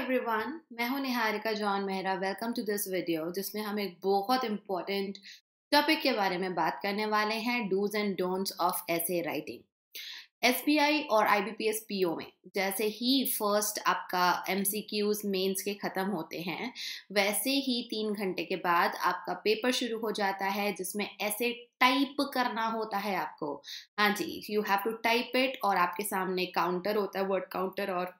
Everyone मैं हूं Niharika John Mehra welcome to this video जिसमें हम एक बहुत इम्पोर्टेंट टॉपिक के बारे में बात करने वाले हैं dos and don'ts of essay writing S और आई बी पी में जैसे ही फर्स्ट आपका एम सी क्यूज के ख़त्म होते हैं वैसे ही तीन घंटे के बाद आपका पेपर शुरू हो जाता है जिसमें ऐसे टाइप करना होता है आपको हाँ जी you have to type it और आपके सामने काउंटर होता है वर्ड काउंटर और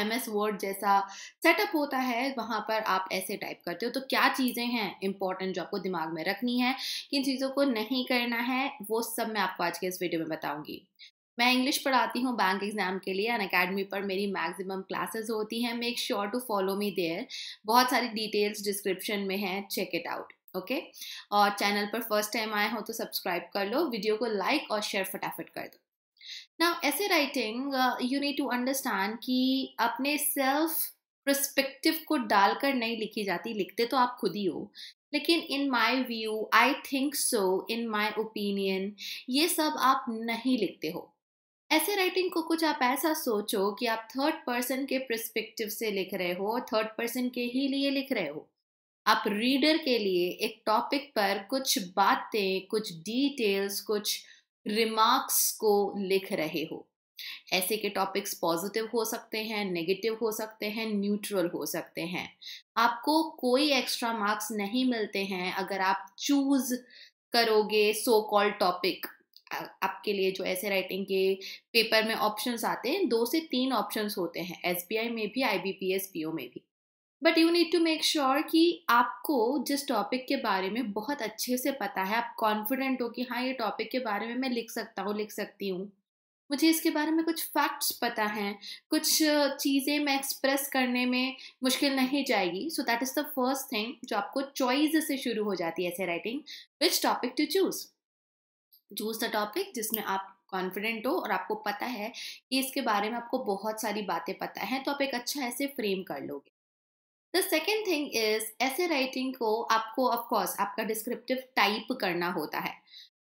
एम एस वर्ड जैसा सेटअप होता है वहाँ पर आप ऐसे टाइप करते हो तो क्या चीज़ें हैं इंपॉर्टेंट जो आपको दिमाग में रखनी है किन चीज़ों को नहीं करना है वो सब मैं आपको आज के इस वीडियो में बताऊँगी मैं इंग्लिश पढ़ाती हूँ बैंक एग्जाम के लिए अन अकेडमी पर मेरी मैक्सिमम क्लासेस होती हैं make sure to follow me there बहुत सारी डिटेल्स डिस्क्रिप्शन में है चेक इट आउट ओके और चैनल पर फर्स्ट टाइम आए हो तो सब्सक्राइब कर लो वीडियो को लाइक और शेयर फटाफट कर दो नाउ ऐसे writing you need to understand कि अपने सेल्फ प्रस्पेक्टिव को डालकर नहीं लिखी जाती लिखते तो आप खुद ही हो लेकिन in my view I think so in my opinion ये सब आप नहीं लिखते हो ऐसे राइटिंग को कुछ आप ऐसा सोचो कि आप थर्ड पर्सन के प्रस्पेक्टिव से लिख रहे हो थर्ड पर्सन के ही लिए लिख रहे हो आप रीडर के लिए एक टॉपिक पर कुछ बातें कुछ डिटेल्स कुछ रिमार्क्स को लिख रहे हो ऐसे के टॉपिक्स पॉजिटिव हो सकते हैं नेगेटिव हो सकते हैं न्यूट्रल हो सकते हैं आपको कोई एक्स्ट्रा मार्क्स नहीं मिलते हैं अगर आप चूज करोगे सो कॉल्ड टॉपिक आपके लिए जो ऐसे राइटिंग के पेपर में ऑप्शंस आते हैं दो से तीन ऑप्शंस होते हैं एसबीआई में भी आईबीपीएस पीओ में भी but you need to make sure कि आपको जिस टॉपिक के बारे में बहुत अच्छे से पता है आप कॉन्फिडेंट हो कि हाँ ये टॉपिक के बारे में मैं लिख सकता हूँ लिख सकती हूँ मुझे इसके बारे में कुछ फैक्ट्स पता हैं कुछ चीज़ें मैं एक्सप्रेस करने में मुश्किल नहीं जाएगी so that is the first thing जो आपको चॉइस से शुरू हो जाती है essay writing which topic to choose choose the topic जिसमें आप कॉन्फिडेंट हो और आपको पता है कि इसके बारे में आपको बहुत सारी बातें पता हैं तो आप एक अच्छा ऐसे फ्रेम कर लोगे द सेकेंड थिंग इज ऐसे राइटिंग को आपको ऑफकोर्स आपका डिस्क्रिप्टिव टाइप करना होता है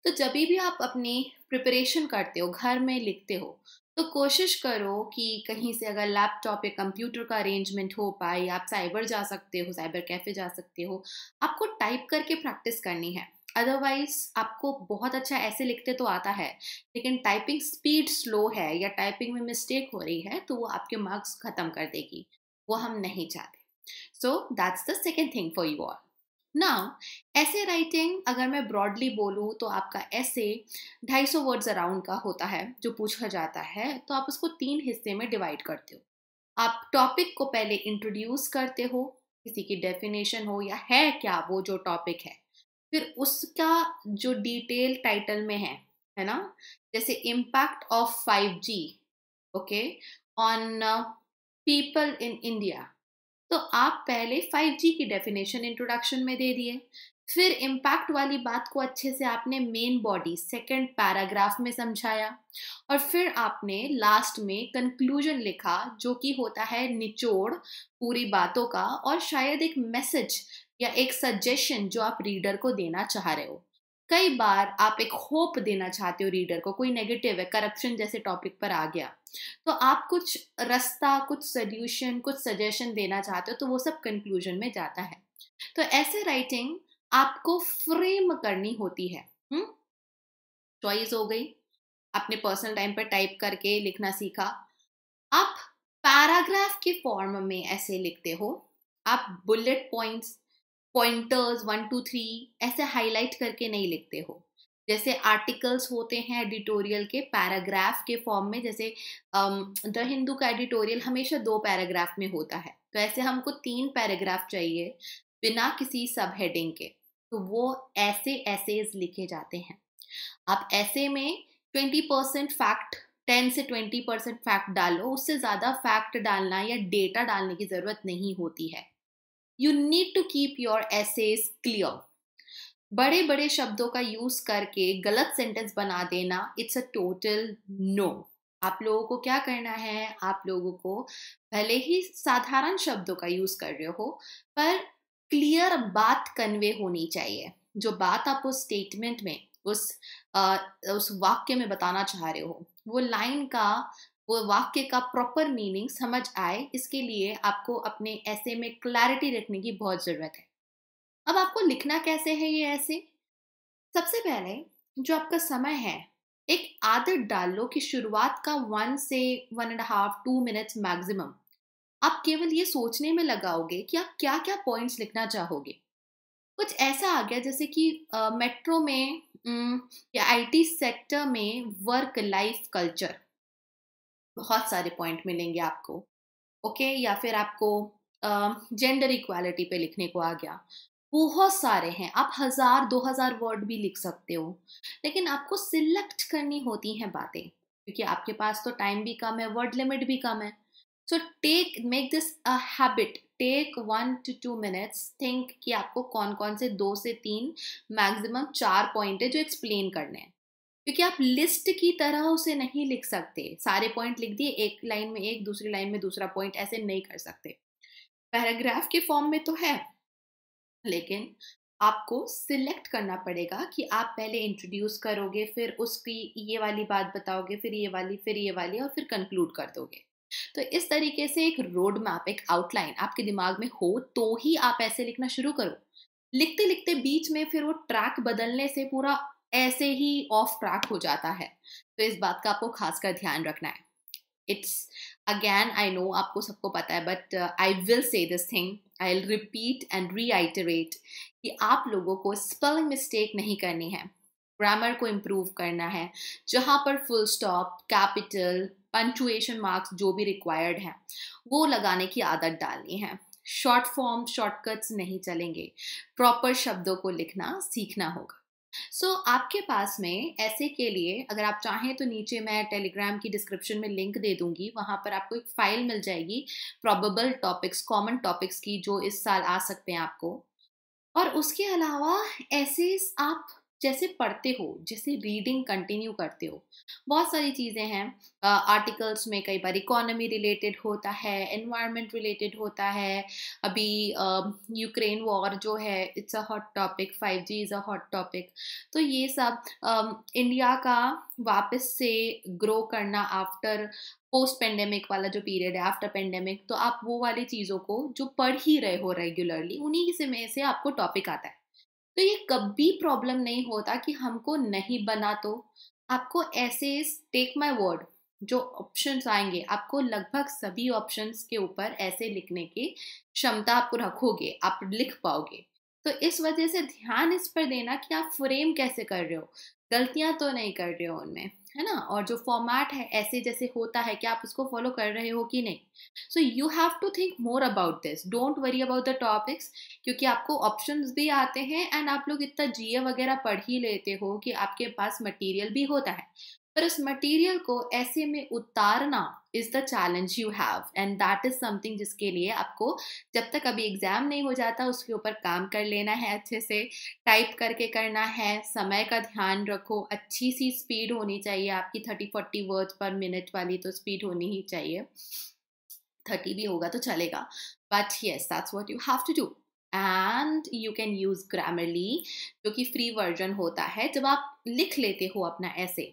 तो जब भी आप अपनी प्रिपरेशन करते हो घर में लिखते हो तो कोशिश करो कि कहीं से अगर लैपटॉप या कंप्यूटर का अरेंजमेंट हो पाए आप साइबर जा सकते हो साइबर कैफे जा सकते हो आपको टाइप करके प्रैक्टिस करनी है अदरवाइज आपको बहुत अच्छा ऐसे लिखते तो आता है लेकिन टाइपिंग स्पीड स्लो है या टाइपिंग में मिस्टेक हो रही है तो वो आपके मार्क्स ख़त्म कर देगी वो हम नहीं चाहते so that's the second thing for you all now ऐसे राइटिंग अगर मैं ब्रॉडली बोलूँ तो आपका ऐसे ढाई सौ वर्ड्स अराउंड का होता है जो पूछा जाता है तो आप उसको तीन हिस्से में डिवाइड करते हो आप टॉपिक को पहले इंट्रोड्यूस करते हो किसी की डेफिनेशन हो या है क्या वो जो टॉपिक है फिर उसका जो डिटेल टाइटल में है है ना जैसे impact of five G okay on people in India तो आप पहले 5G की डेफिनेशन इंट्रोडक्शन में दे दिए फिर इम्पैक्ट वाली बात को अच्छे से आपने मेन बॉडी सेकंड पैराग्राफ में समझाया और फिर आपने लास्ट में कंक्लूजन लिखा जो कि होता है निचोड़ पूरी बातों का और शायद एक मैसेज या एक सजेशन जो आप रीडर को देना चाह रहे हो कई बार आप एक होप देना चाहते हो रीडर को कोई नेगेटिव है करप्शन जैसे टॉपिक पर आ गया तो आप कुछ रास्ता कुछ सोल्यूशन कुछ सजेशन देना चाहते हो तो वो सब कंक्लूजन में जाता है तो ऐसे राइटिंग आपको फ्रेम करनी होती है चॉइस हम्म? हो गई अपने पर्सनल टाइम पर टाइप करके लिखना सीखा आप पैराग्राफ के फॉर्म में ऐसे लिखते हो आप bullet points pointers one two three ऐसे हाईलाइट करके नहीं लिखते हो जैसे आर्टिकल्स होते हैं एडिटोरियल के पैराग्राफ के फॉर्म में जैसे द um, हिंदू का एडिटोरियल हमेशा दो पैराग्राफ में होता है तो ऐसे हमको तीन पैराग्राफ चाहिए बिना किसी सब हेडिंग के तो वो ऐसे एसेज लिखे जाते हैं आप ऐसे में ट्वेंटी परसेंट फैक्ट टेन से ट्वेंटी परसेंट फैक्ट डालो उससे ज़्यादा फैक्ट डालना या डेटा डालने की ज़रूरत नहीं होती है you need to keep your essays clear बड़े बड़े शब्दों का यूज करके गलत सेंटेंस बना देना इट्स अ टोटल नो आप लोगों को क्या करना है आप लोगों को भले ही साधारण शब्दों का यूज कर रहे हो पर क्लियर बात कन्वे होनी चाहिए जो बात आप उस स्टेटमेंट में उस आ, उस वाक्य में बताना चाह रहे हो वो लाइन का वो वाक्य का प्रॉपर मीनिंग समझ आए इसके लिए आपको अपने ऐसे में क्लैरिटी रखने की बहुत ज़रूरत है अब आपको लिखना कैसे है ये ऐसे सबसे पहले जो आपका समय है एक आदत डाल लो कि शुरुआत का वन से one and half two minutes maximum आप केवल ये सोचने में लगाओगे कि आप क्या क्या पॉइंट्स लिखना चाहोगे कुछ ऐसा आ गया जैसे कि मेट्रो में या आईटी सेक्टर में वर्क लाइफ कल्चर बहुत सारे पॉइंट मिलेंगे आपको ओके okay? या फिर आपको जेंडर uh, इक्वालिटी पे लिखने को आ गया बहुत सारे हैं आप हजार दो हजार वर्ड भी लिख सकते हो लेकिन आपको सिलेक्ट करनी होती हैं बातें क्योंकि आपके पास तो टाइम भी कम है वर्ड लिमिट भी कम है so take make this a habit take one two two minutes think कि आपको कौन कौन से दो से तीन मैक्सिमम चार पॉइंट है जो एक्सप्लेन करने हैं क्योंकि आप लिस्ट की तरह उसे नहीं लिख सकते सारे पॉइंट लिख दिए एक लाइन में एक दूसरी लाइन में दूसरा पॉइंट ऐसे नहीं कर सकते पैराग्राफ के फॉर्म में तो है लेकिन आपको सिलेक्ट करना पड़ेगा कि आप पहले इंट्रोड्यूस करोगे फिर उसकी ये वाली बात बताओगे फिर ये वाली फिर ये वाली और फिर कंक्लूड कर दोगे तो इस तरीके से एक रोड मैप एक आउटलाइन आपके दिमाग में हो तो ही आप ऐसे लिखना शुरू करो लिखते लिखते बीच में फिर वो ट्रैक बदलने से पूरा ऐसे ही ऑफ ट्रैक हो जाता है तो इस बात का आपको खास कर ध्यान रखना है इट्स अगैन आई नो आपको सबको पता है but I will say this thing I will repeat and reiterate कि आप लोगों को स्पेलिंग मिस्टेक नहीं करनी है ग्रामर को इम्प्रूव करना है जहाँ पर full stop capital punctuation marks जो भी रिक्वायर्ड हैं वो लगाने की आदत डालनी है शॉर्ट फॉर्म शॉर्टकट्स नहीं चलेंगे प्रॉपर शब्दों को लिखना सीखना होगा सो so, आपके पास में ऐसे के लिए अगर आप चाहें तो नीचे मैं टेलीग्राम की डिस्क्रिप्शन में लिंक दे दूंगी वहाँ पर आपको एक फ़ाइल मिल जाएगी प्रॉबेबल टॉपिक्स कॉमन टॉपिक्स की जो इस साल आ सकते हैं आपको और उसके अलावा ऐसे आप जैसे पढ़ते हो जैसे रीडिंग कंटिन्यू करते हो बहुत सारी चीज़ें हैं आर्टिकल्स में कई बार इकोनॉमी रिलेटेड होता है एनवायरनमेंट रिलेटेड होता है अभी यूक्रेन वॉर जो है it's a hot topic five G is a hot topic तो ये सब इंडिया का वापस से ग्रो करना आफ्टर पोस्ट पेंडेमिक वाला जो पीरियड है आफ्टर पेंडेमिक तो आप वो वाली चीज़ों को जो पढ़ ही रहे हो रेगुलरली उन्हीं से में से आपको टॉपिक आता है तो ये कभी प्रॉब्लम नहीं होता कि हमको नहीं बना तो आपको ऐसे टेक माई वर्ड जो ऑप्शंस आएंगे आपको लगभग सभी ऑप्शंस के ऊपर ऐसे लिखने की क्षमता आप रखोगे आप लिख पाओगे तो इस वजह से ध्यान इस पर देना कि आप फ्रेम कैसे कर रहे हो गलतियां तो नहीं कर रहे हो उनमें है ना और जो फॉर्मेट है ऐसे जैसे होता है क्या आप उसको फॉलो कर रहे हो कि नहीं so you have to think more about this don't worry about the topics क्योंकि आपको ऑप्शन भी आते हैं एंड आप लोग इतना जीए वगैरह पढ़ ही लेते हो कि आपके पास मटीरियल भी होता है पर उस मटेरियल को ऐसे में उतारना is the challenge you have and that is something जिसके लिए आपको जब तक अभी एग्जाम नहीं हो जाता उसके ऊपर काम कर लेना है अच्छे से टाइप करके करना है समय का ध्यान रखो अच्छी सी स्पीड होनी चाहिए आपकी thirty forty word per minute वाली तो स्पीड होनी ही चाहिए थर्टी भी होगा तो चलेगा but yes that's what you have to do and you can use Grammarly जो कि फ्री वर्जन होता है जब आप लिख लेते हो अपना ऐसे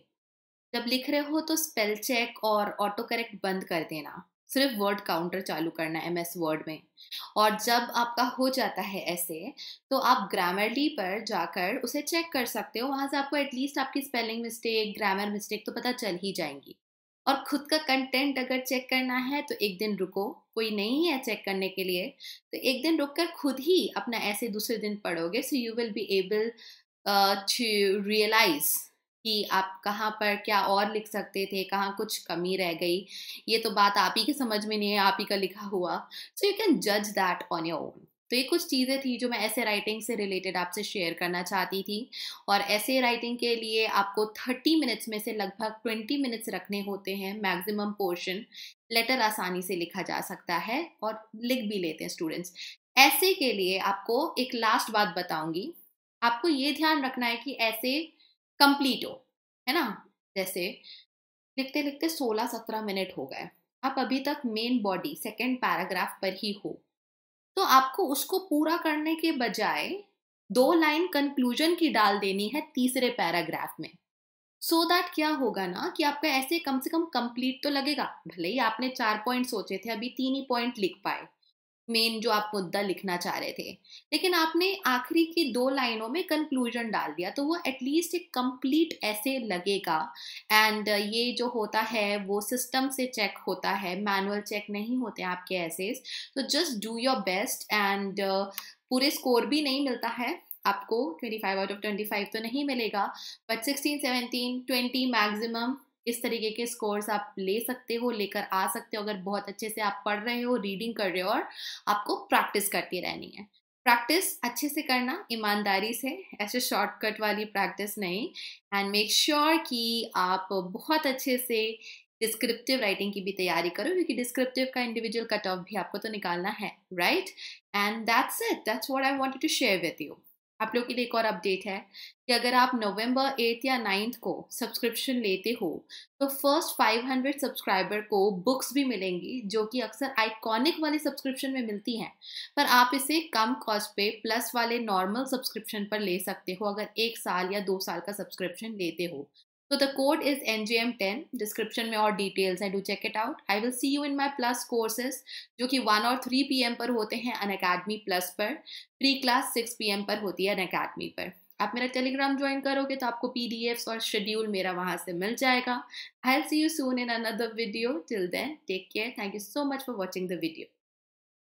जब लिख रहे हो तो स्पेल चेक और ऑटो करेक्ट बंद कर देना सिर्फ वर्ड काउंटर चालू करना एम एस वर्ड में और जब आपका हो जाता है ऐसे तो आप ग्रामरली पर जाकर उसे चेक कर सकते हो वहाँ से आपको एटलीस्ट आपकी स्पेलिंग मिस्टेक ग्रामर मिस्टेक तो पता चल ही जाएंगी और खुद का कंटेंट अगर चेक करना है तो एक दिन रुको कोई नहीं है चेक करने के लिए तो एक दिन रुक कर खुद ही अपना ऐसे दूसरे दिन पढ़ोगे so you will be able to realise कि आप कहाँ पर क्या और लिख सकते थे कहाँ कुछ कमी रह गई ये तो बात आप ही के समझ में नहीं है आप ही का लिखा हुआ सो यू कैन जज दैट ऑन योर ओन तो ये कुछ चीज़ें थी जो मैं ऐसे राइटिंग से रिलेटेड आपसे शेयर करना चाहती थी और ऐसे राइटिंग के लिए आपको थर्टी मिनट्स में से लगभग ट्वेंटी मिनट्स रखने होते हैं मैक्सिमम पोर्शन लेटर आसानी से लिखा जा सकता है और लिख भी लेते हैं स्टूडेंट्स ऐसे के लिए आपको एक लास्ट बात बताऊंगी आपको ये ध्यान रखना है कि ऐसे कंप्लीट हो है ना जैसे लिखते लिखते 16-17 मिनट हो गए आप अभी तक मेन बॉडी सेकेंड पैराग्राफ पर ही हो तो आपको उसको पूरा करने के बजाय दो लाइन कंक्लूजन की डाल देनी है तीसरे पैराग्राफ में सो so दैट क्या होगा ना कि आपका ऐसे कम से कम कंप्लीट तो लगेगा भले ही आपने चार पॉइंट सोचे थे अभी तीन ही पॉइंट लिख पाए मेन जो आप मुद्दा लिखना चाह रहे थे लेकिन आपने आखिरी की दो लाइनों में कंक्लूजन डाल दिया तो वो एटलीस्ट एक कंप्लीट ऐसे लगेगा एंड ये जो होता है वो सिस्टम से चेक होता है मैनुअल चेक नहीं होते आपके ऐसे तो just do your best and पूरे स्कोर भी नहीं मिलता है आपको twenty five out of twenty five तो नहीं मिलेगा but sixteen seventeen twenty maximum इस तरीके के स्कोर्स आप ले सकते हो लेकर आ सकते हो अगर बहुत अच्छे से आप पढ़ रहे हो रीडिंग कर रहे हो और आपको प्रैक्टिस करती रहनी है प्रैक्टिस अच्छे से करना ईमानदारी से ऐसे शॉर्टकट वाली प्रैक्टिस नहीं एंड मेक श्योर कि आप बहुत अच्छे से डिस्क्रिप्टिव राइटिंग की भी तैयारी करो क्योंकि डिस्क्रिप्टिव का इंडिविजुअल कट ऑफ भी आपको तो निकालना है right and that's it that's what I wanted to share with you आप लोग के लिए एक और अपडेट है कि अगर आप नवंबर एट या नाइन्थ को सब्सक्रिप्शन लेते हो तो फर्स्ट 500 सब्सक्राइबर को बुक्स भी मिलेंगी जो कि अक्सर आइकॉनिक वाले सब्सक्रिप्शन में मिलती हैं पर आप इसे कम कॉस्ट पे प्लस वाले नॉर्मल सब्सक्रिप्शन पर ले सकते हो अगर एक साल या दो साल का सब्सक्रिप्शन लेते हो So the code is ten description में और डिटेल्स हैं. Do check it out I will see you in my plus courses जो कि वन और थ्री पी एम पर होते हैं अन अकेडमी प्लस पर pre class six P M पर होती है अन अकेडमी पर आप मेरा टेलीग्राम ज्वाइन करोगे तो आपको पी डी और शेड्यूल मेरा वहाँ से मिल जाएगा I see you soon in another video till then take care thank you so much for watching the video